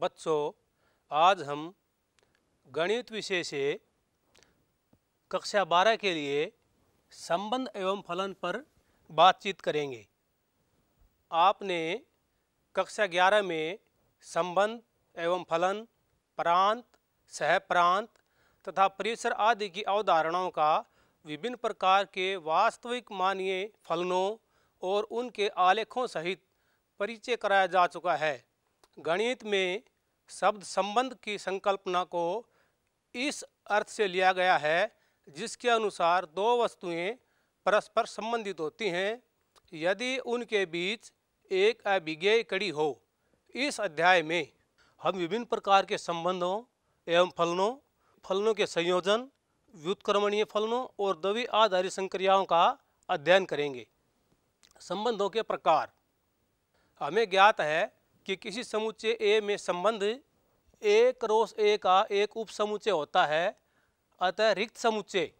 बच्चों आज हम गणित विषय से कक्षा बारह के लिए संबंध एवं फलन पर बातचीत करेंगे आपने कक्षा ग्यारह में संबंध एवं फलन प्रांत सहप्रांत तथा परिसर आदि की अवधारणाओं का विभिन्न प्रकार के वास्तविक मानिए फलनों और उनके आलेखों सहित परिचय कराया जा चुका है गणित में शब्द संबंध की संकल्पना को इस अर्थ से लिया गया है जिसके अनुसार दो वस्तुएं परस्पर संबंधित होती हैं यदि उनके बीच एक अभिज्ञेय कड़ी हो इस अध्याय में हम विभिन्न प्रकार के संबंधों एवं फलनों फलनों के संयोजन व्युत्क्रमणीय फलनों और दवी आधारित संक्रियाओं का अध्ययन करेंगे संबंधों के प्रकार हमें ज्ञात है कि किसी समुच्चय ए में संबंध ए क्रॉस ए का एक उप समुचे होता है अतः रिक्त समुच्चय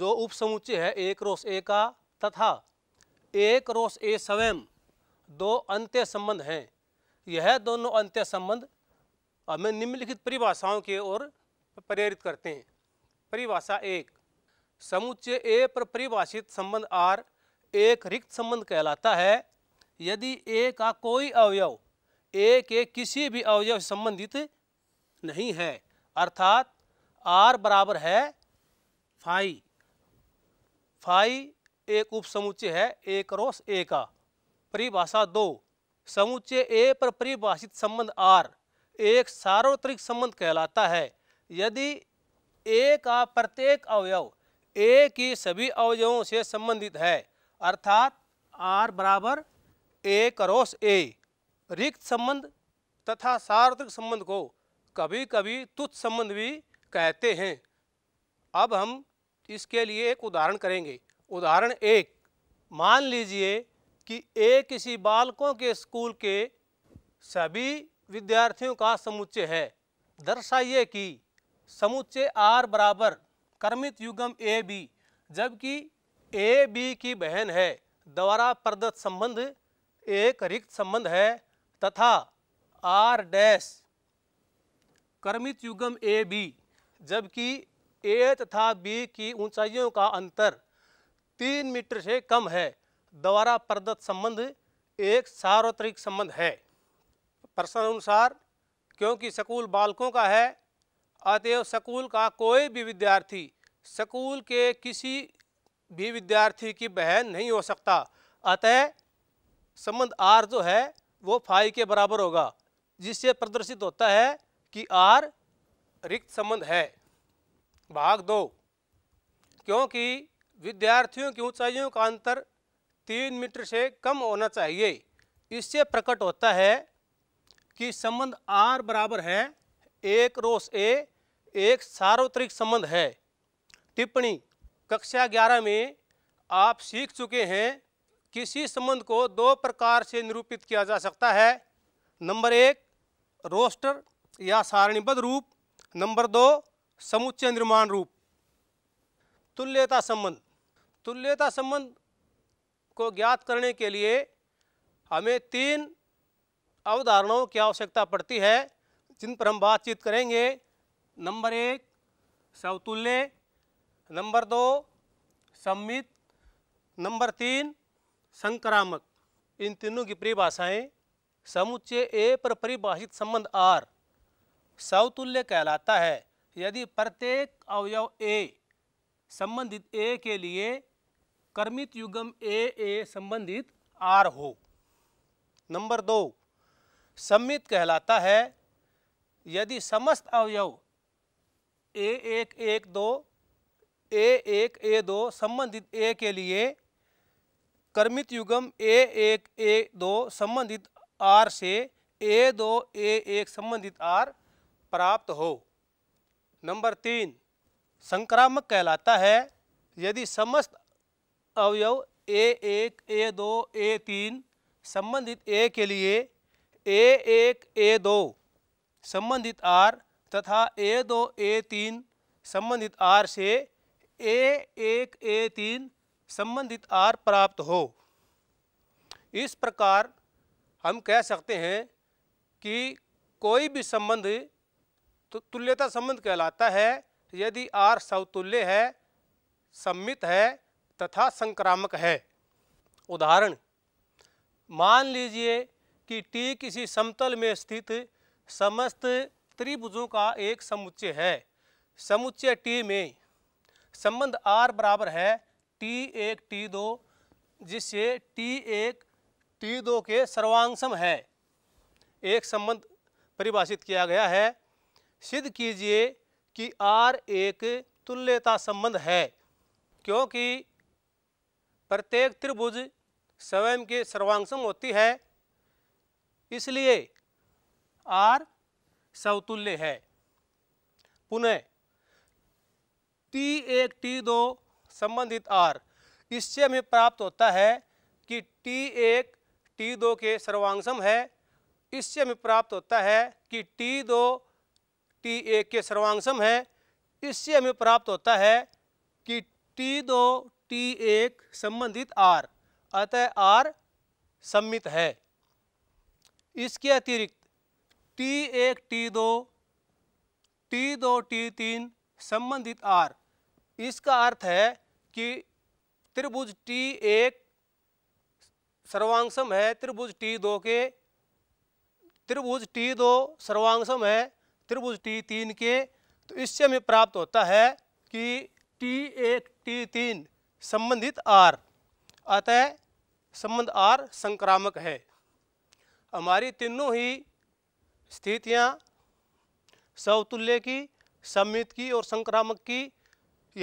जो उप समुचे है ए क्रॉस ए का तथा ए क्रॉस ए स्वयं दो अंत्य संबंध हैं यह दोनों अंत्य संबंध हमें निम्नलिखित परिभाषाओं के ओर प्रेरित करते हैं परिभाषा एक समुच्चय ए पर परिभाषित संबंध आर एक रिक्त संबंध कहलाता है यदि ए का कोई अवयव ए के किसी भी अवयव संबंधित नहीं है अर्थात आर बराबर है फाई फाई एक उपसमुच्चय है ए क्रॉस ए का परिभाषा दो समुच्चय ए पर परिभाषित संबंध आर एक सार्वत्रिक संबंध कहलाता है यदि ए का प्रत्येक अवयव ए की सभी अवयवों से संबंधित है अर्थात आर बराबर ए करोस ए रिक्त संबंध तथा सार्थक संबंध को कभी कभी तुच्छ संबंध भी कहते हैं अब हम इसके लिए एक उदाहरण करेंगे उदाहरण एक मान लीजिए कि ए किसी बालकों के स्कूल के सभी विद्यार्थियों का समुच्चय है दर्शाइए कि समुच्चय आर बराबर कर्मित युगम ए बी जबकि ए बी की बहन है द्वारा प्रदत्त संबंध एक रिक्त संबंध है तथा आर डैश कर्मित युगम ए बी जबकि ए तथा बी की ऊंचाइयों का अंतर तीन मीटर से कम है द्वारा प्रदत्त संबंध एक सार्वत्रिक संबंध है प्रश्नानुसार क्योंकि स्कूल बालकों का है अतएव स्कूल का कोई भी विद्यार्थी स्कूल के किसी भी विद्यार्थी की बहन नहीं हो सकता अतः संबंध आर जो है वो फाइव के बराबर होगा जिससे प्रदर्शित होता है कि आर रिक्त संबंध है भाग दो क्योंकि विद्यार्थियों की ऊंचाइयों का अंतर तीन मीटर से कम होना चाहिए इससे प्रकट होता है कि संबंध आर बराबर है एक रोस ए एक सार्वत्रिक संबंध है टिप्पणी कक्षा ग्यारह में आप सीख चुके हैं किसी संबंध को दो प्रकार से निरूपित किया जा सकता है नंबर एक रोस्टर या सारणीबद्ध रूप नंबर दो समुच्चय निर्माण रूप तुल्यता संबंध तुल्यता संबंध को ज्ञात करने के लिए हमें तीन अवधारणाओं की आवश्यकता पड़ती है जिन पर हम बातचीत करेंगे नंबर एक सवतुल्य नंबर दो सम्मित नंबर तीन संक्रामक इन तीनों की परिभाषाएं समुच्चय ए पर परिभाषित संबंध आर सवतुल्य कहलाता है यदि प्रत्येक अवयव ए संबंधित ए के लिए कर्मित युगम ए ए संबंधित आर हो नंबर दो सम्मित कहलाता है यदि समस्त अवयव ए एक एक दो ए एक ए दो संबंधित ए के लिए कर्मित युगम ए एक ए दो संबंधित आर से ए दो ए एक संबंधित आर प्राप्त हो नंबर तीन संक्रामक कहलाता है यदि समस्त अवयव ए एक ए दो ए तीन संबंधित ए के लिए ए एक ए दो संबंधित आर तथा ए दो ए तीन संबंधित आर से ए एक ए तीन संबंधित आर प्राप्त हो इस प्रकार हम कह सकते हैं कि कोई भी संबंध तुल्यता संबंध कहलाता है यदि आर सवतुल्य है सम्मित है तथा संक्रामक है उदाहरण मान लीजिए कि टी किसी समतल में स्थित समस्त त्रिभुजों का एक समुच्चय है समुच्चय टी में संबंध आर बराबर है टी एक टी दो जिससे टी एक टी दो के सर्वांगसम है एक संबंध परिभाषित किया गया है सिद्ध कीजिए कि आर एक तुल्यता संबंध है क्योंकि प्रत्येक त्रिभुज स्वयं के सर्वांगसम होती है इसलिए आर सवतुल्य है पुनः टी एक टी दो संबंधित आर इससे हमें प्राप्त होता है कि टी एक टी दो के सर्वांगसम है इससे हमें प्राप्त होता है कि टी दो टी एक के सर्वांगसम है इससे हमें प्राप्त होता है कि टी दो टी एक संबंधित आर अतः आर सम्मित है इसके अतिरिक्त टी एक टी दो टी दो टी तीन संबंधित आर इसका अर्थ है कि त्रिभुज टी एक सर्वांगसम है त्रिभुज टी दो के त्रिभुज टी दो सर्वांगसम है त्रिभुज टी तीन के तो इससे हमें प्राप्त होता है कि टी एक टी तीन संबंधित आर अतः संबंध आर संक्रामक है हमारी तीनों ही स्थितियाँ सवतुल्य की सम्मित की और संक्रामक की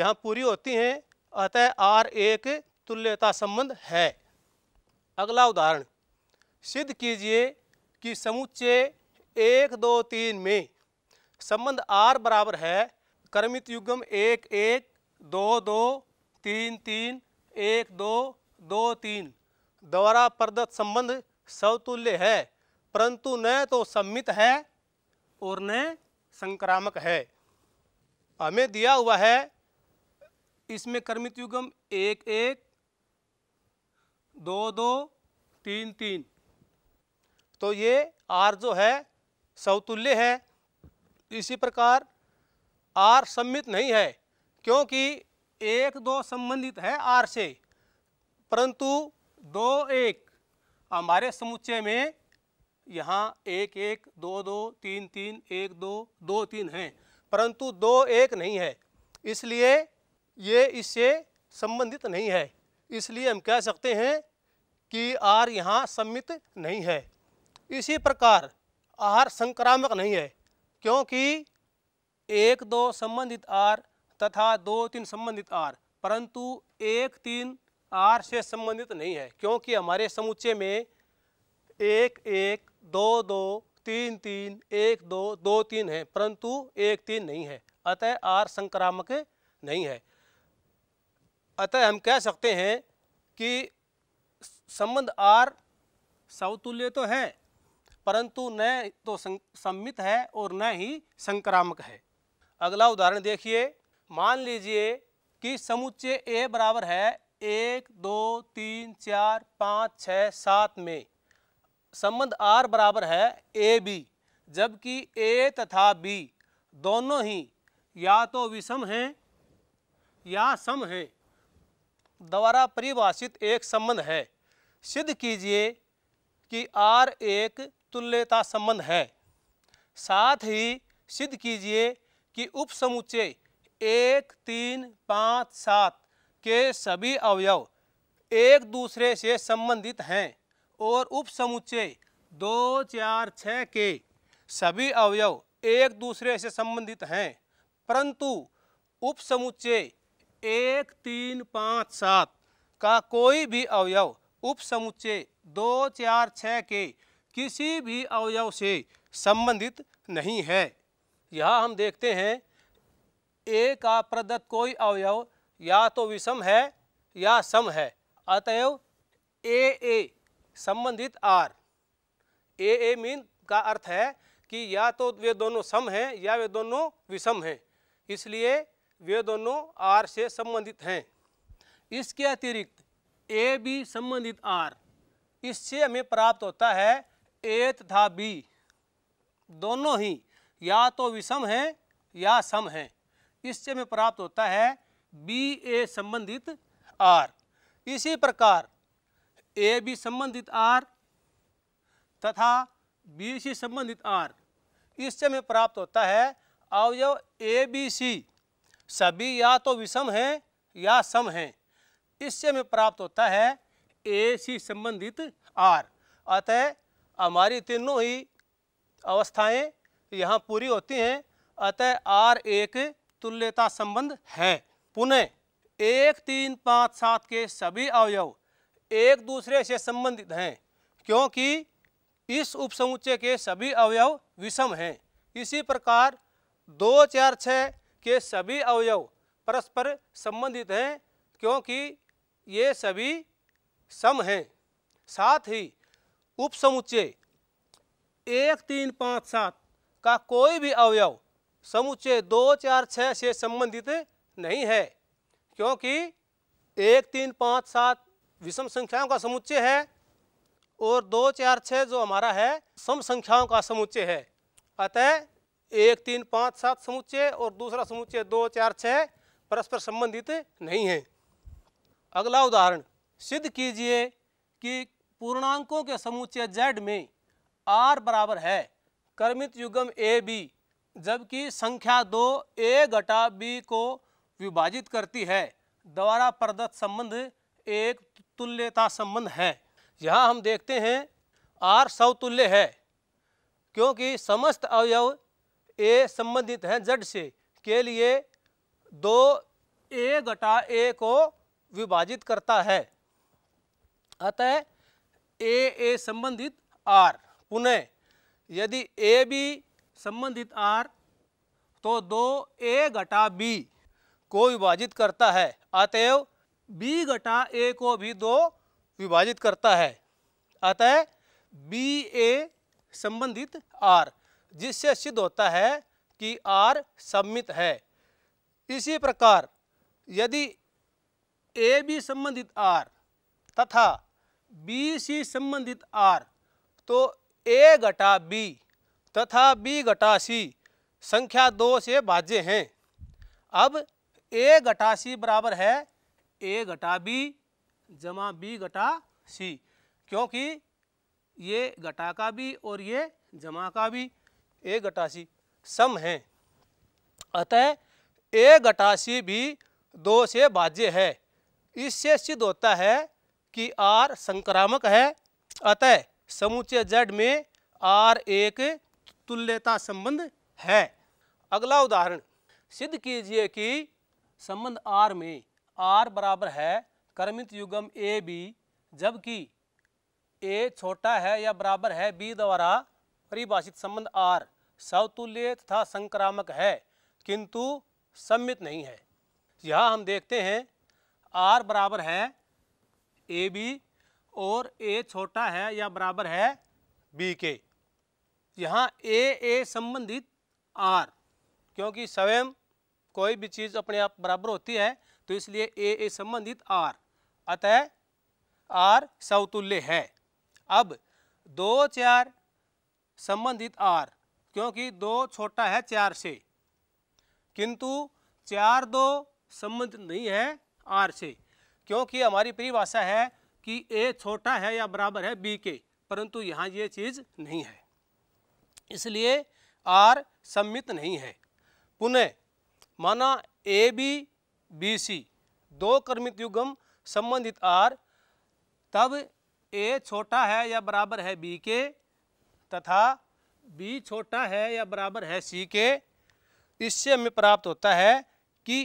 यहाँ पूरी होती हैं अतः आर एक तुल्यता संबंध है अगला उदाहरण सिद्ध कीजिए कि समुच्चय एक दो तीन में संबंध आर बराबर है कर्मित युग्म एक एक दो दो तीन तीन एक दो दो तीन द्वारा प्रदत्त संबंध सवतुल्य है परंतु न तो सम्मित है और न संक्रामक है हमें दिया हुआ है इसमें कर्मित युगम एक एक दो दो तीन तीन तो ये आर जो है सौतुल्य है इसी प्रकार आर सम्मित नहीं है क्योंकि एक दो संबंधित है आर से परंतु दो एक हमारे समुच्चय में यहाँ एक एक दो दो तीन तीन एक दो दो तीन हैं परंतु दो एक नहीं है इसलिए ये इससे संबंधित नहीं है इसलिए हम कह सकते हैं कि आर यहाँ सम्मित नहीं है इसी प्रकार आर संक्रामक नहीं है क्योंकि एक दो संबंधित आर तथा दो तीन संबंधित आर परंतु एक तीन आर से संबंधित नहीं है क्योंकि हमारे समुच्चय में एक एक दो दो तीन तीन एक दो दो तीन है परंतु एक तीन नहीं है अतः आर संक्रामक नहीं है अतः हम कह सकते हैं कि संबंध आर समतुल्य तो है परंतु न तो सम्मित है और न ही संक्रामक है अगला उदाहरण देखिए मान लीजिए कि समुच्चय ए बराबर है एक दो तीन चार पाँच छः सात में संबंध आर बराबर है ए बी जबकि ए तथा बी दोनों ही या तो विषम हैं या सम हैं द्वारा परिभाषित एक संबंध है सिद्ध कीजिए कि आर एक तुल्यता संबंध है साथ ही सिद्ध कीजिए कि उपसमुच्चय एक तीन पाँच सात के सभी अवयव एक दूसरे से संबंधित हैं और उपसमुच्चय दो चार छः के सभी अवयव एक दूसरे से संबंधित हैं परंतु उपसमुच्चय एक तीन पाँच सात का कोई भी अवयव उपसमुच्चय दो चार छः के किसी भी अवयव से संबंधित नहीं है यह हम देखते हैं ए का प्रदत्त कोई अवयव या तो विषम है या सम है अतएव ए ए संबंधित आर ए ए मीन का अर्थ है कि या तो वे दोनों सम हैं या वे दोनों विषम हैं इसलिए वे दोनों आर से संबंधित हैं इसके अतिरिक्त ए बी संबंधित आर इससे हमें प्राप्त होता है ए तथा बी दोनों ही या तो विषम हैं या सम हैं इससे हमें प्राप्त होता है बी ए संबंधित आर इसी प्रकार ए बी संबंधित आर तथा बी सी संबंधित आर इससे हमें प्राप्त होता है अवयव ए बी सी सभी या तो विषम हैं या सम हैं इससे हमें प्राप्त होता है ए सी संबंधित आर अतः हमारी तीनों ही अवस्थाएं यहाँ पूरी होती हैं अतः आर एक तुल्यता संबंध है पुनः एक तीन पाँच सात के सभी अवयव एक दूसरे से संबंधित हैं क्योंकि इस उपसमुच्चय के सभी अवयव विषम हैं इसी प्रकार दो चार छः के सभी अवयव परस्पर संबंधित हैं क्योंकि ये सभी सम हैं साथ ही उपसमुच्चय एक तीन पाँच सात का कोई भी अवयव समुच्चय दो चार छः से संबंधित नहीं है क्योंकि एक तीन पाँच सात विषम संख्याओं का समुच्चय है और दो चार छः जो हमारा है सम संख्याओं का समुच्चय है अतः एक तीन पाँच सात समुच्चय और दूसरा समुच्चय दो चार छः परस्पर संबंधित नहीं है अगला उदाहरण सिद्ध कीजिए कि पूर्णांकों के समुच्चय जेड में आर बराबर है कर्मित युगम ए बी जबकि संख्या दो ए घटा बी को विभाजित करती है द्वारा प्रदत्त संबंध एक तुल्यता संबंध है यहाँ हम देखते हैं आर सवतुल्य है क्योंकि समस्त अवयव ए संबंधित हैं जड से के लिए दो ए घटा ए को विभाजित करता है अतः ए ए संबंधित आर पुनः यदि ए बी संबंधित आर तो दो ए घटा बी को विभाजित करता है अतएव बी घटा ए को भी दो विभाजित करता है अतः बी ए संबंधित आर जिससे सिद्ध होता है कि आर सम्मित है इसी प्रकार यदि ए बी संबंधित आर तथा बी सी संबंधित आर तो ए घटा बी तथा बी घटा सी संख्या दो से बाजे हैं अब ए घटा सी बराबर है ए घटा बी जमा बी घटा सी क्योंकि ये घटा का भी और ये जमा का भी ए घटासी सम हैं अतः ए घटासी भी दो से बाज्य है इससे सिद्ध होता है कि आर संक्रामक है अतः समूचे जड में आर एक तुल्यता संबंध है अगला उदाहरण सिद्ध कीजिए कि संबंध आर में आर बराबर है कर्मित युगम ए बी जबकि ए छोटा है या बराबर है बी द्वारा परिभाषित संबंध आर सवतुल्य तथा संक्रामक है किंतु सम्मित नहीं है यहाँ हम देखते हैं आर बराबर है ए बी और ए छोटा है या बराबर है बी के यहाँ ए ए संबंधित आर क्योंकि स्वयं कोई भी चीज़ अपने आप बराबर होती है तो इसलिए ए ए संबंधित आर अतः आर सवतुल्य है अब दो चार संबंधित आर क्योंकि दो छोटा है चार से किंतु चार दो संबंध नहीं है आर से क्योंकि हमारी परिभाषा है कि ए छोटा है या बराबर है बी के परंतु यहाँ ये चीज़ नहीं है इसलिए आर सम्मित नहीं है पुनः माना ए बी बी सी दो कर्मित युगम संबंधित आर तब ए छोटा है या बराबर है बी के तथा बी छोटा है या बराबर है सी के इससे हमें प्राप्त होता है कि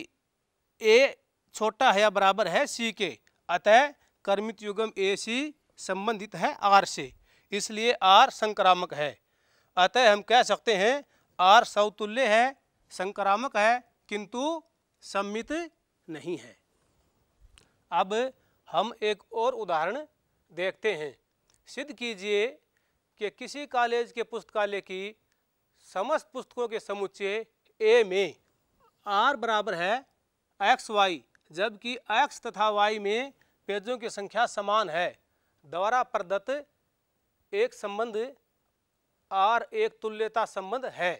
ए छोटा है या बराबर है सी के अतः कर्मित युगम ए सी संबंधित है आर से इसलिए आर संक्रामक है अतः हम कह सकते हैं आर सौतुल्य है संक्रामक है किंतु सम्मित नहीं है अब हम एक और उदाहरण देखते हैं सिद्ध कीजिए कि किसी कॉलेज के पुस्तकालय की समस्त पुस्तकों के समुच्चय ए में आर बराबर है एक्स वाई जबकि एक्स तथा वाई में पेजों की संख्या समान है द्वारा प्रदत्त एक संबंध आर एक तुल्यता संबंध है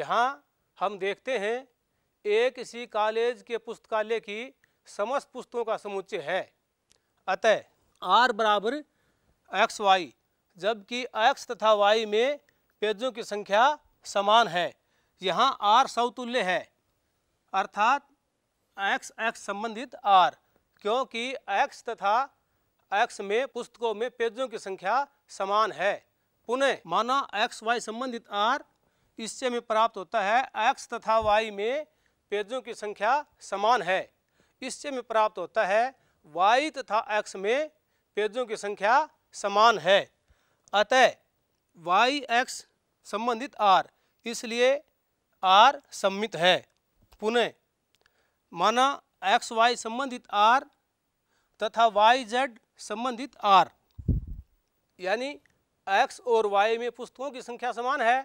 यहाँ हम देखते हैं एक किसी कॉलेज के पुस्तकालय की समस्त पुस्तकों का समुच्चय है अतः आर बराबर एक्स वाई जबकि एक्स तथा वाई में पेजों की संख्या समान है यहाँ आर सौतुल्य है अर्थात एक्स एक्स संबंधित आर क्योंकि एक्स तथा एक्स में पुस्तकों में पेजों की संख्या समान है पुनः माना एक्स वाई संबंधित आर इससे में प्राप्त होता है एक्स तथा वाई में पेजों की संख्या समान है इससे में प्राप्त होता है वाई तथा एक्स में पेजों की संख्या समान है अतः वाई एक्स संबंधित आर इसलिए आर सम्मित है पुनः माना एक्स वाई संबंधित आर तथा वाई जेड संबंधित आर यानी एक्स और वाई में पुस्तकों की संख्या समान है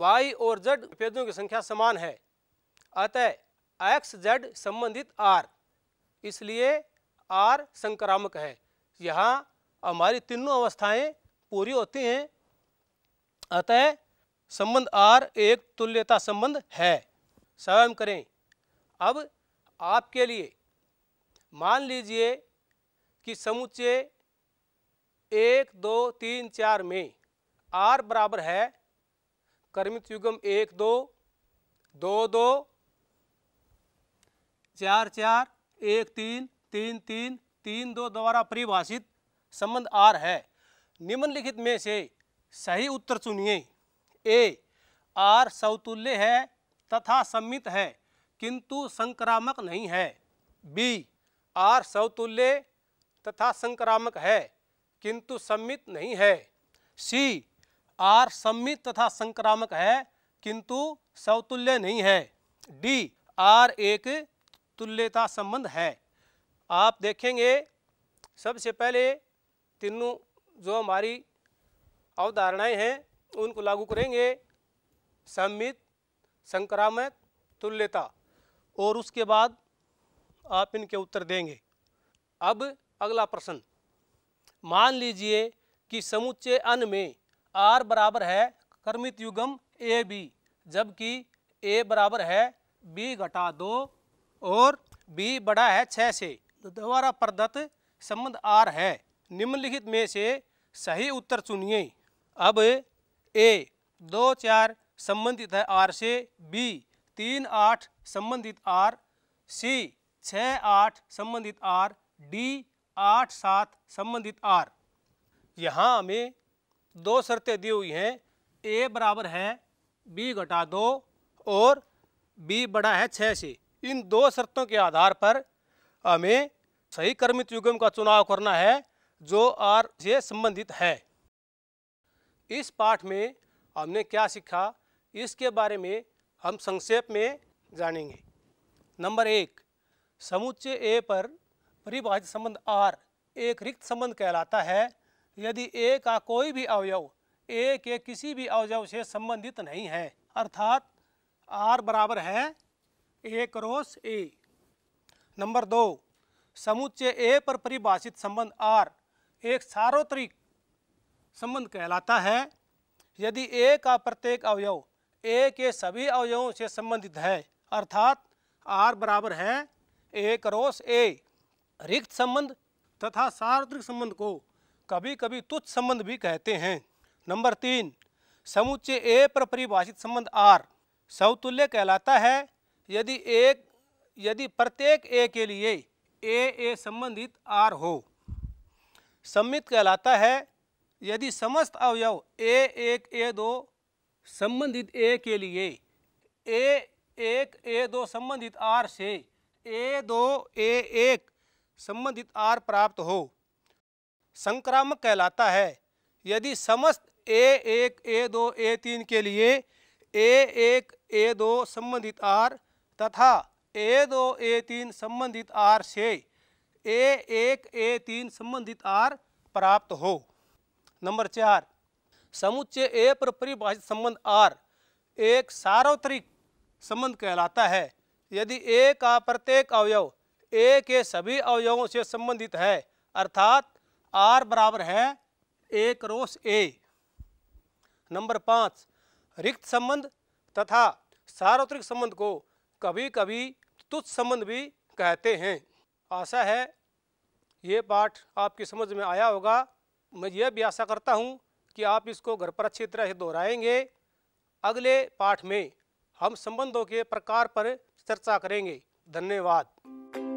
वाई और जेड पेजों की संख्या समान है अतः एक्स जेड संबंधित आर इसलिए आर संक्रामक है यहाँ हमारी तीनों अवस्थाएं पूरी होती हैं अतः संबंध आर एक तुल्यता संबंध है स्वयं करें अब आपके लिए मान लीजिए कि समुच्चय एक दो तीन चार में आर बराबर है कर्मित युगम एक दो दो दो चार चार एक तीन तीन तीन तीन दो द्वारा परिभाषित संबंध आर है निम्नलिखित में से सही उत्तर चुनिए ए आर सौतुल्य है तथा सम्मित है किंतु संक्रामक नहीं है बी आर सौतुल्य तथा संक्रामक है किंतु सम्मित नहीं है सी आर सम्मित तथा संक्रामक है किंतु सौतुल्य नहीं है डी आर एक तुल्यता संबंध है आप देखेंगे सबसे पहले तीनों जो हमारी अवधारणाएं हैं उनको लागू करेंगे सम्मित संक्रामक तुल्यता और उसके बाद आप इनके उत्तर देंगे अब अगला प्रश्न मान लीजिए कि समुच्चय अन में आर बराबर है कर्मित युगम ए बी जबकि ए बराबर है बी घटा दो और बी बड़ा है छः से तो दोबारा प्रदत्त संबंध आर है निम्नलिखित में से सही उत्तर चुनिए अब ए दो चार संबंधित है आर से बी तीन आठ संबंधित आर सी छ आठ संबंधित आर डी आठ सात संबंधित आर यहाँ हमें दो शर्तें दी हुई हैं ए बराबर है बी घटा दो और बी बड़ा है छः से इन दो शर्तों के आधार पर हमें सही कर्मित युगम का चुनाव करना है जो आर से संबंधित है इस पाठ में हमने क्या सीखा इसके बारे में हम संक्षेप में जानेंगे नंबर एक समुच्चय ए पर परिभाषित संबंध आर एक रिक्त संबंध कहलाता है यदि ए का कोई भी अवयव ए के किसी भी अवयव से संबंधित नहीं है अर्थात आर बराबर है ए क्रॉस ए नंबर दो समुच्चय ए पर परिभाषित संबंध आर एक सार्वत्रिक संबंध कहलाता है यदि ए का प्रत्येक अवयव ए के सभी अवयवों से संबंधित है अर्थात आर बराबर है ए करोस ए रिक्त संबंध तथा सार्वत्रिक संबंध को कभी कभी तुच्छ संबंध भी कहते हैं नंबर तीन समुच्चय ए पर परिभाषित संबंध आर सौतुल्य कहलाता है यदि एक यदि प्रत्येक ए के लिए ए ए संबंधित आर हो सम्मित कहलाता है यदि समस्त अवयव ए एक ए दो संबंधित ए के लिए ए एक ए दो संबंधित आर से ए दो ए एक संबंधित आर प्राप्त हो संक्रामक कहलाता है यदि समस्त ए एक ए दो ए तीन के लिए ए एक ए दो संबंधित आर तथा ए दो ए तीन संबंधित आर से ए एक ए तीन संबंधित आर प्राप्त हो नंबर चार समुच्चय ए पर परिभाषित संबंध आर एक सार्वत्रिक संबंध कहलाता है यदि ए का प्रत्येक अवयव ए के सभी अवयवों से संबंधित है अर्थात आर बराबर है ए रोस ए नंबर पाँच रिक्त संबंध तथा सार्वत्रिक संबंध को कभी कभी तुच्छ संबंध भी कहते हैं आशा है ये पाठ आपकी समझ में आया होगा मैं यह भी आशा करता हूँ कि आप इसको घर पर अच्छी तरह से दोहराएंगे अगले पाठ में हम संबंधों के प्रकार पर चर्चा करेंगे धन्यवाद